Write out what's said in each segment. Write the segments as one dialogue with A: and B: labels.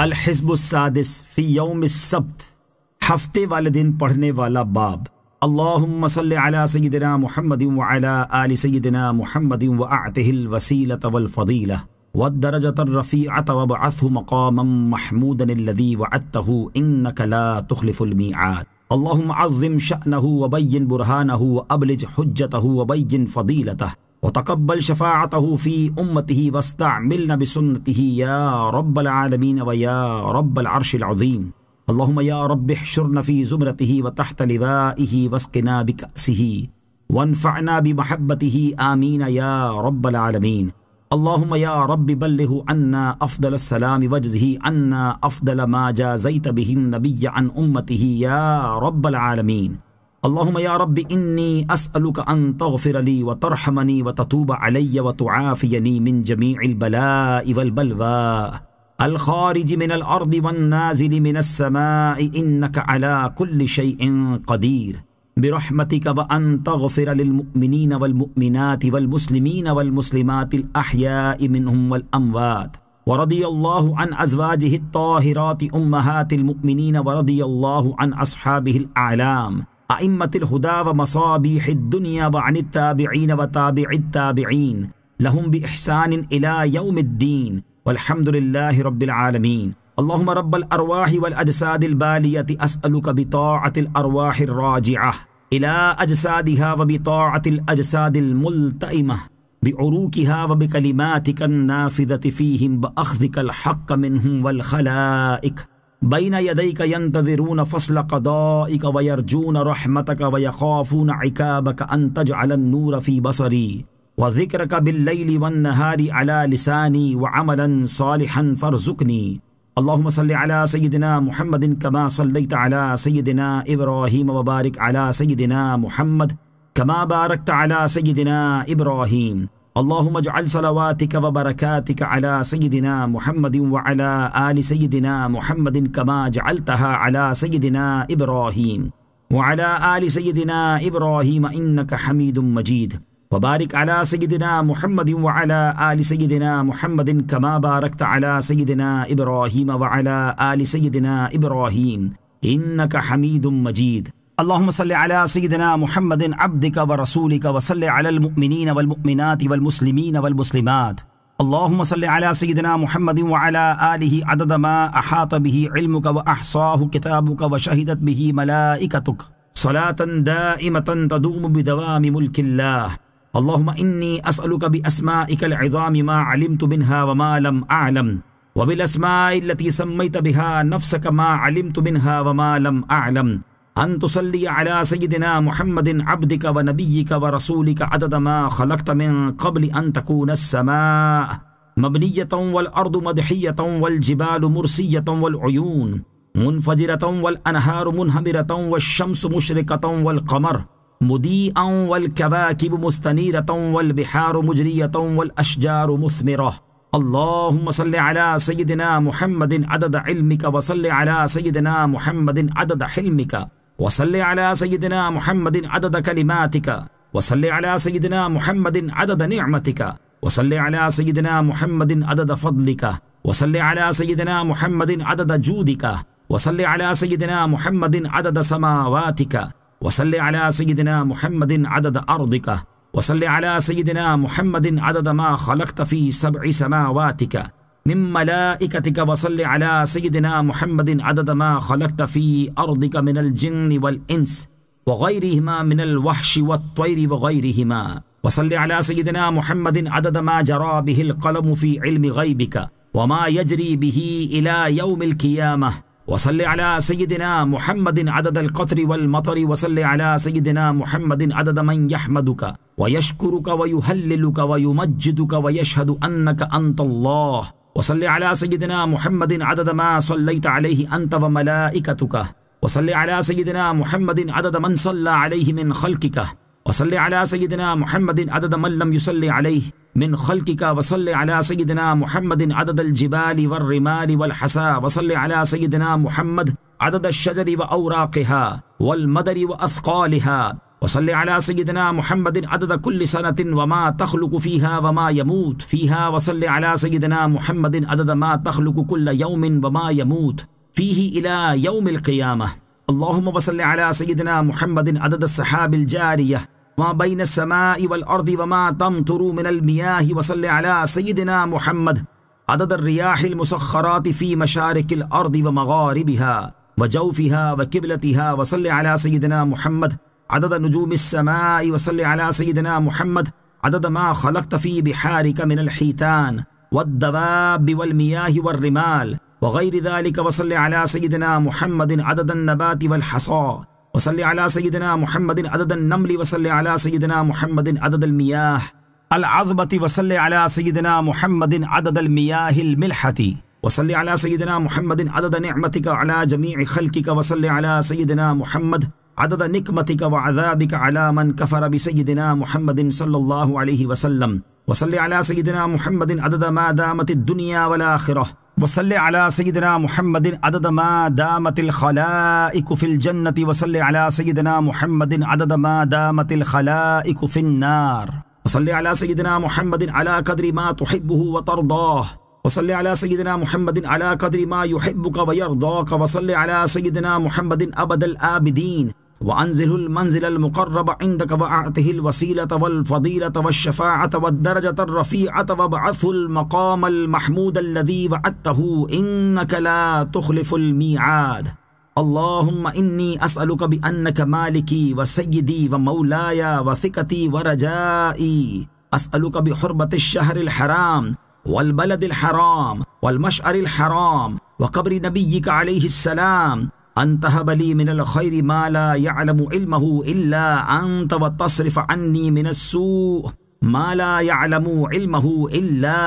A: الحزب السادس فی یوم السبت ہفتے والے دن پڑھنے والا باب اللہم صلی علی سیدنا محمد وعلا آل سیدنا محمد الوسیلة ولا والدرجة الرفیعة دنہ مقاما محمودا اتہ وعدته فدیلا لا تخلف محمود اللهم عظم شأنه وبين برهانه وأبلج حجته وبين فضيلته وتقبل شفاعته في أمته واستعملنا بسنته يا رب العالمين ويا رب العرش العظيم اللهم يا رب احشرنا في زمرته وتحت لبائه واسقنا بكأسه وانفعنا بمحبته آمين يا رب العالمين اللهم يا رب بلغ عنا أفضل السلام واجزه عنا أفضل ما جازيت به النبي عن أمته يا رب العالمين اللهم يا رب إني أسألك أن تغفر لي وترحمني وتتوب علي وتعافيني من جميع البلاء والبلوى الخارج من الأرض والنازل من السماء إنك على كل شيء قدير برحمتك وأن تغفر للمؤمنين والمؤمنات والمسلمين والمسلمات الأحياء منهم والأموات ورضي الله عن أزواجه الطاهرات أمهات المؤمنين ورضي الله عن أصحابه الأعلام أئمة الهدى ومصابيح الدنيا وعن التابعين وتابع التابعين لهم بإحسان إلى يوم الدين والحمد لله رب العالمين اللهم رب الأرواح والأجساد البالية أسألك بطاعة الأرواح الراجعة إلى أجسادها وبطاعة الأجساد الملتئمة بعروقها وبكلماتك النافذة فيهم بأخذك الحق منهم والخلائك بين يديك ينتظرون فصل قضائك ويرجون رحمتك ويخافون عكابك أن تجعل النور في بصري وذكرك بالليل والنهار على لساني وعملا صالحا فارزقني اللهم صل على سيدنا محمد كما صليت على سيدنا إبراهيم وبارك على سيدنا محمد كما باركت على سيدنا إبراهيم اللهم اجعل صلواتك وبركاتك على سيدنا محمد وعلى آل سيدنا محمد كما جعلتها على سيدنا إبراهيم وعلى آل سيدنا إبراهيم إنك حميد مجيد وبارك على سيدنا محمد وعلى آل سيدنا محمد كما باركت على سيدنا إبراهيم وعلى آل سيدنا إبراهيم إنك حميد مجيد اللهم صل على سيدنا محمد عبدك ورسولك وصل على المؤمنين والمؤمنات والمسلمين والمسلمات اللهم صل على سيدنا محمد وعلى آله عدد ما أحاط به علمك وأحصاه كتابك وشهدت به ملائكتك صلاة دائمة تدوم بدوام ملك الله اللهم إني أسألك بأسمائك العظام ما علمت منها وما لم أعلم وبالأسماء التي سميت بها نفسك ما علمت منها وما لم أعلم أن تصلي على سيدنا محمد عبدك ونبيك ورسولك عدد ما خلقت من قبل أن تكون السماء مبنية والأرض مدحية والجبال مرسية والعيون منفجرة والأنهار منهمرة والشمس مشرقة والقمر مضيئا والكواكب مستنيرة والبحار مجرية والأشجار مثمرة اللهم صل على سيدنا محمد عدد علمك وصل على سيدنا محمد عدد حلمك وصل على سيدنا محمد عدد كلماتك وصل على سيدنا محمد عدد نعمتك وصل على سيدنا محمد عدد فضلك وصل على سيدنا محمد عدد جودك وصل على سيدنا محمد عدد سماواتك وصل على سيدنا محمد عدد أرضك وصل على سيدنا محمد عدد ما خلقت في سبع سماواتك من ملائكتك وصل على سيدنا محمد عدد ما خلقت في أرضك من الجن والإنس وغيرهما من الوحش والطير وغيرهما وصل على سيدنا محمد عدد ما جرى به القلم في علم غيبك وما يجري به إلى يوم القيامة وصل على سيدنا محمد عدد القطر والمطر وصل على سيدنا محمد عدد من يحمدك ويشكرك ويهللك ويمجدك ويشهد أنك أنت الله وصل على سيدنا محمد عدد ما صليت عليه أنت وملائكتك وصل على سيدنا محمد عدد من صلى عليه من خلقك وصل على سيدنا محمد عدد من لم يصلي عليه من خلقك وصل على سيدنا محمد عدد الجبال والرمال والحسا وصل على سيدنا محمد عدد الشجر وأوراقها والمدر وأثقالها وصل على سيدنا محمد عدد كل سنة وما تخلق فيها وما يموت فيها وصل على سيدنا محمد عدد ما تخلق كل يوم وما يموت فيه إلى يوم القيامة اللهم وصل على سيدنا محمد عدد السحاب الجارية ما بين السماء والأرض وما تمطر من المياه وصل على سيدنا محمد عدد الرياح المسخرات في مشارق الأرض ومغاربها وجوفها وكبلتها وصل على سيدنا محمد عدد نجوم السماء وصل على سيدنا محمد عدد ما خلقت في بحارك من الحيتان والدواب والمياه والرمال وغير ذلك وصل على سيدنا محمد عدد النبات والحصى وصل على سيدنا محمد عدد النمل وصل على سيدنا محمد عدد المياه العذبة وصل على سيدنا محمد عدد المياه الملحة وصل على سيدنا محمد عدد نعمتك على جميع خلقك وصل على سيدنا محمد عدد نكمتك وعذابك على من كفر بسيدنا محمد صلى الله عليه وسلم وصل على سيدنا محمد عدد ما دامت الدنيا والآخرة وصل على سيدنا محمد عدد ما دامت الخلائق في الجنة وصل على سيدنا محمد عدد ما دامت الخلائق في النار وصل على سيدنا محمد على قدر ما تحبه وترضاه وصل على سيدنا محمد على قدر ما يحبك ويرضاك وصل على سيدنا محمد أبد الآبدين وأنزله المنزل المقرب عندك وأعطه الوسيلة والفضيلة والشفاعة والدرجة الرفيعة وابعثه المقام المحمود الذي وعدته إنك لا تخلف الميعاد اللهم إني أسألك بأنك مالكي وسيدي ومولاي وثقتي ورجائي أسألك بحربة الشهر الحرام والبلد الحرام والمشعر الحرام وقبر نبيك عليه السلام أن تهب لي من الخير ما لا يعلم علمه إلا أنت وتصرف عني من السوء ما لا يعلم علمه إلا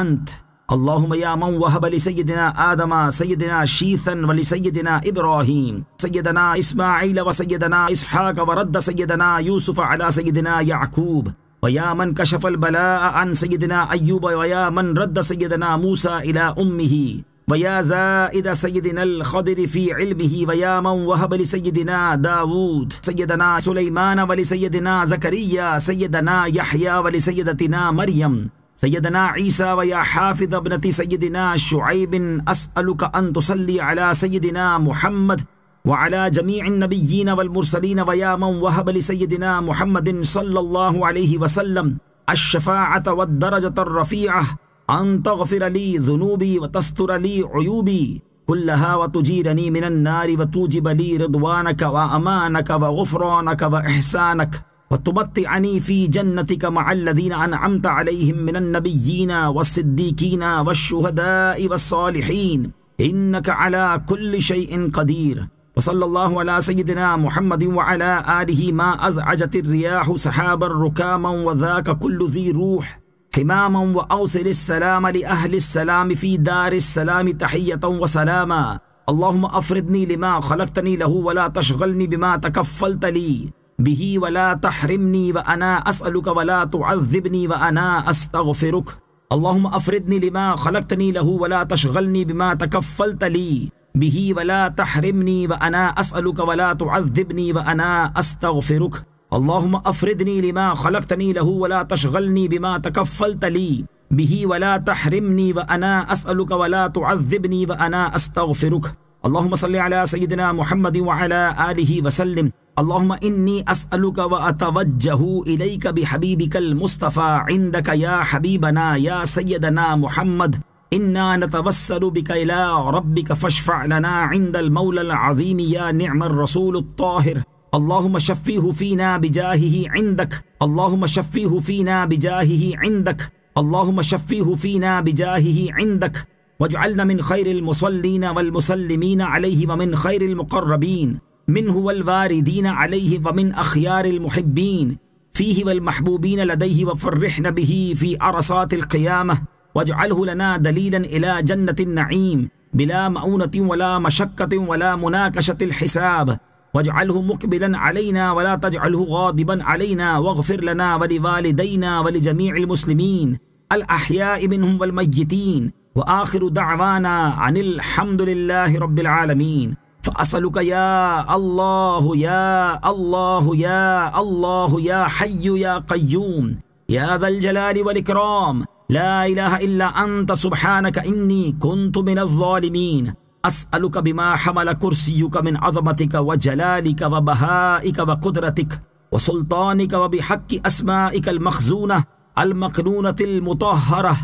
A: أنت اللهم يا من وهب لسيدنا آدم سيدنا شيثا ولسيدنا إبراهيم سيدنا إسماعيل وسيدنا إسحاق ورد سيدنا يوسف على سيدنا يعقوب ويا من كشف البلاء عن سيدنا أيوب ويا من رد سيدنا موسى إلى أمه ويا زائد سيدنا الخضر في علمه ويا من وهب لسيدنا داود سيدنا سليمان ولسيدنا زكريا سيدنا يحيى ولسيدتنا مريم سيدنا عيسى ويا حافظ ابنة سيدنا شعيب أسألك أن تصلي على سيدنا محمد وعلى جميع النبيين والمرسلين ويا من وهب لسيدنا محمد صلى الله عليه وسلم الشفاعة والدرجة الرفيعة أن تغفر لي ذنوبي وتستر لي عيوبي كلها وتجيرني من النار وتوجب لي رضوانك وأمانك وغفرانك وإحسانك وتمتعني في جنتك مع الذين أنعمت عليهم من النبيين والصديقين والشهداء والصالحين إنك على كل شيء قدير وصلى الله على سيدنا محمد وعلى آله ما أزعجت الرياح سحابا ركاما وذاك كل ذي روح حماما وأوصل السلام لأهل السلام في دار السلام تحية وسلاما اللهم أفردني لما خلقتني له ولا تشغلني بما تكفلت لي به ولا تحرمني وأنا أسألك ولا تعذبني وأنا أستغفرك اللهم أفردني لما خلقتني له ولا تشغلني بما تكفلت لي به ولا تحرمني وأنا أسألك ولا تعذبني وأنا أستغفرك اللهم أفردني لما خلقتني له ولا تشغلني بما تكفلت لي به ولا تحرمني وأنا أسألك ولا تعذبني وأنا أستغفرك اللهم صل على سيدنا محمد وعلى آله وسلم اللهم إني أسألك وأتوجه إليك بحبيبك المصطفى عندك يا حبيبنا يا سيدنا محمد إنا نتوسل بك إلى ربك فاشفع لنا عند المولى العظيم يا نعم الرسول الطاهر اللهم شفيه فينا بجاهه عندك اللهم شفيه فينا بجاهه عندك اللهم شفيه فينا بجاهه عندك واجعلنا من خير المصلين والمسلمين عليه ومن خير المقربين منه والواردين عليه ومن أخيار المحبين فيه والمحبوبين لديه وفرحنا به في عرصات القيامة واجعله لنا دليلا إلى جنة النعيم بلا مؤونة ولا مشقة ولا مناكشة الحساب واجعله مقبلا علينا ولا تجعله غاضبا علينا واغفر لنا ولوالدينا ولجميع المسلمين الأحياء منهم والميتين وآخر دعوانا عن الحمد لله رب العالمين فأسألك يا الله يا الله يا الله يا حي يا قيوم يا ذا الجلال والإكرام لا إله إلا أنت سبحانك إني كنت من الظالمين أسألك بما حمل كرسيك من عظمتك وجلالك وبهائك وقدرتك وسلطانك وبحق أسمائك المخزونة المكنونة المطهرة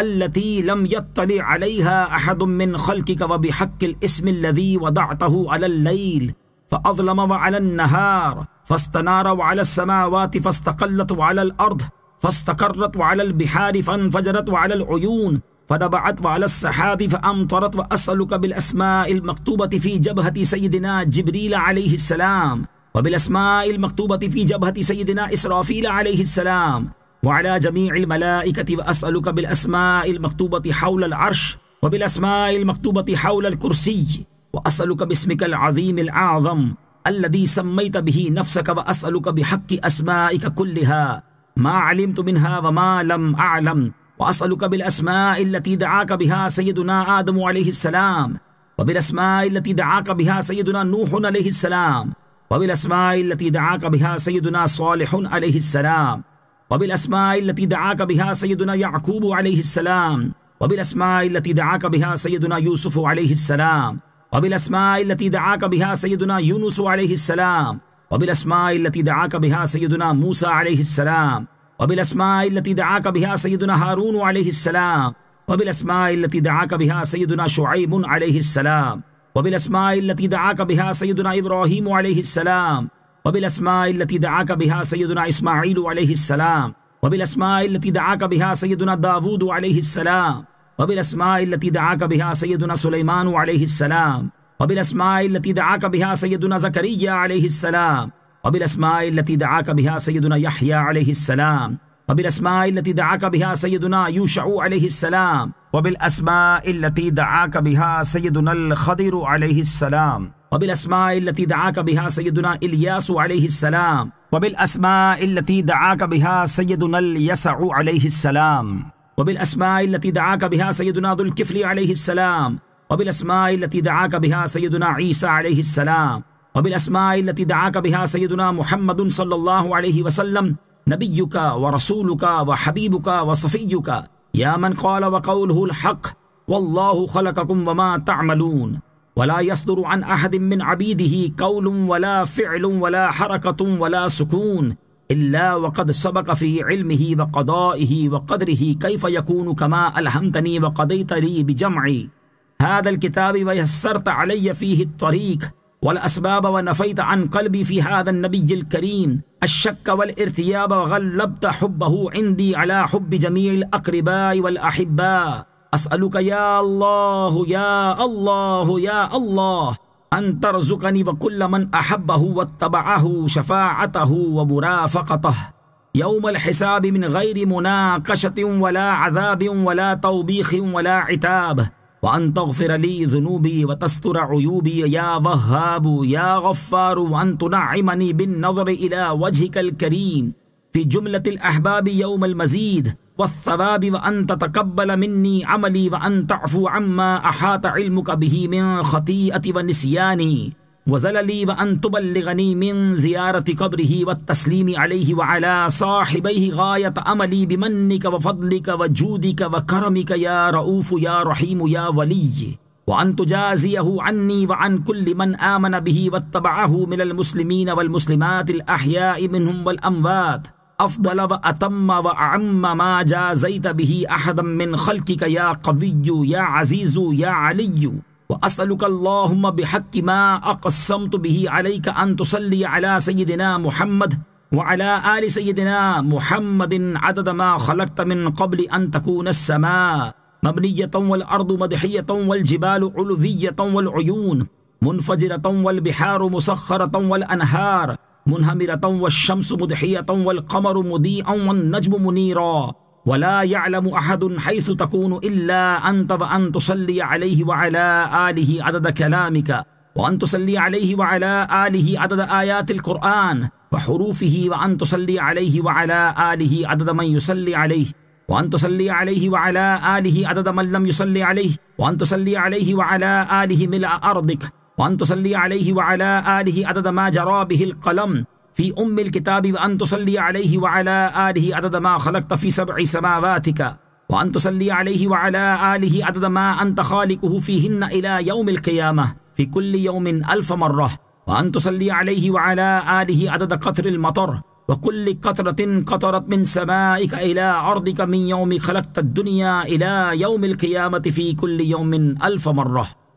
A: التي لم يطلع عليها أحد من خلقك وبحق الاسم الذي وضعته على الليل فأظلم وعلى النهار فاستنار وعلى السماوات فاستقلت وعلى الأرض فاستقرت وعلى البحار فانفجرت وعلى العيون فنبعت وعلى السحاب فأمطرت وأسألك بالأسماء المكتوبة في جبهة سيدنا جبريل عليه السلام وبالأسماء المكتوبة في جبهة سيدنا إسرافيل عليه السلام وعلى جميع الملائكة وأسألك بالأسماء المكتوبة حول العرش وبالأسماء المكتوبة حول الكرسي وأسألك باسمك العظيم الأعظم الذي سميت به نفسك وأسألك بحق أسمائك كلها ما علمت منها وما لم أعلم وأسألك بالأسماء التي دعاك بها سيدنا آدم عليه السلام وبالأسماء التي دعاك بها سيدنا نوح عليه السلام وبالأسماء التي دعاك بها سيدنا صالح عليه السلام وبالأسماء التي دعاك بها سيدنا يعقوب عليه السلام وبالأسماء التي دعاك بها سيدنا يوسف عليه السلام وبالأسماء التي دعاك بها سيدنا يونس عليه السلام وبالأسماء التي دعاك بها سيدنا موسى عليه السلام وبالأسماء التي دعاك بها سيدنا هارون عليه السلام وبالأسماء التي دعاك بها سيدنا شعيب عليه السلام وبالأسماء التي دعاك بها سيدنا إبراهيم عليه السلام وبالأسماء التي دعاك بها سيدنا إسماعيل عليه السلام وبالأسماء التي دعاك بها سيدنا داوود عليه السلام وبالأسماء التي دعاك بها سيدنا سليمان عليه السلام وبالأسماء التي دعاك بها سيدنا زكريا عليه السلام وبالأسماء التي دعاك بها سيدنا يحيى عليه السلام وبالأسماء التي دعاك بها سيدنا يوشع عليه السلام وبالأسماء التي دعاك بها سيدنا الخضر عليه السلام وبالأسماء التي دعاك بها سيدنا إلياس عليه السلام وبالأسماء التي دعاك بها سيدنا اليسع عليه السلام وبالأسماء التي دعاك بها سيدنا ذو الكفل عليه السلام وبالأسماء التي دعاك بها سيدنا عيسى عليه السلام وبالأسماء التي دعاك بها سيدنا محمد صلى الله عليه وسلم نبيك ورسولك وحبيبك وصفيك يا من قال وقوله الحق والله خلقكم وما تعملون ولا يصدر عن أحد من عبيده قول ولا فعل ولا حركة ولا سكون إلا وقد سبق في علمه وقضائه وقدره كيف يكون كما ألهمتني وقضيت لي بجمعي هذا الكتاب ويسرت علي فيه الطريق والأسباب ونفيت عن قلبي في هذا النبي الكريم الشك والارتياب وغلبت حبه عندي على حب جميع الأقرباء والأحباء أسألك يا الله يا الله يا الله أن ترزقني وكل من أحبه واتبعه شفاعته ومرافقته يوم الحساب من غير مناقشة ولا عذاب ولا توبيخ ولا عتاب وأن تغفر لي ذنوبي وتستر عيوبي يا وهاب يا غفار وأن تنعمني بالنظر إلى وجهك الكريم في جملة الأحباب يوم المزيد والثواب وأن تتقبل مني عملي وأن تعفو عما أحاط علمك به من خطيئتي ونسياني وزللي وأن تبلغني من زيارة قبره والتسليم عليه وعلى صاحبيه غاية أملي بمنك وفضلك وجودك وكرمك يا رؤوف يا رحيم يا ولي وأن تجازيه عني وعن كل من آمن به واتبعه من المسلمين والمسلمات الأحياء منهم والأموات أفضل وأتم وأعم ما جازيت به أحدا من خلقك يا قوي يا عزيز يا علي وأسألك اللهم بحق ما أقسمت به عليك أن تصلي على سيدنا محمد وعلى آل سيدنا محمد عدد ما خلقت من قبل أن تكون السماء مبنية والأرض مدحية والجبال علوية والعيون منفجرة والبحار مسخرة والأنهار منهمرة والشمس مدحية والقمر مضيئا والنجم منيرا ولا يعلم أحد حيث تكون إلا أنت وأن تصلي عليه وعلى آله عدد كلامك وأن تصلي عليه وعلى آله عدد آيات القرآن وحروفه وأن تصلي عليه وعلى آله عدد من يصلي عليه وأن تصلي عليه وعلى آله عدد من لم يصلي عليه وأن تصلي عليه وعلى آله ملء أرضك وأن تصلي عليه وعلى آله عدد ما جرى به القلم في أم الكتاب وأن تصلي عليه وعلى آله عدد ما خلقت في سبع سماواتك وأن تصلي عليه وعلى آله عدد ما أنت خالقه فيهن إلى يوم القيامة في كل يوم ألف مرة وأن تصلي عليه وعلى آله عدد قطر المطر وكل قطرة قطرت من سمائك إلى أرضك من يوم خلقت الدنيا إلى يوم القيامة في كل يوم ألف مرة